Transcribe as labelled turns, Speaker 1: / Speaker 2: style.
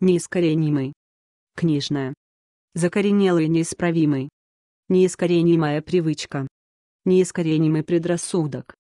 Speaker 1: неискоренимый. Книжная. Закоренелый неисправимый. Неискоренимая привычка. Неискоренимый предрассудок.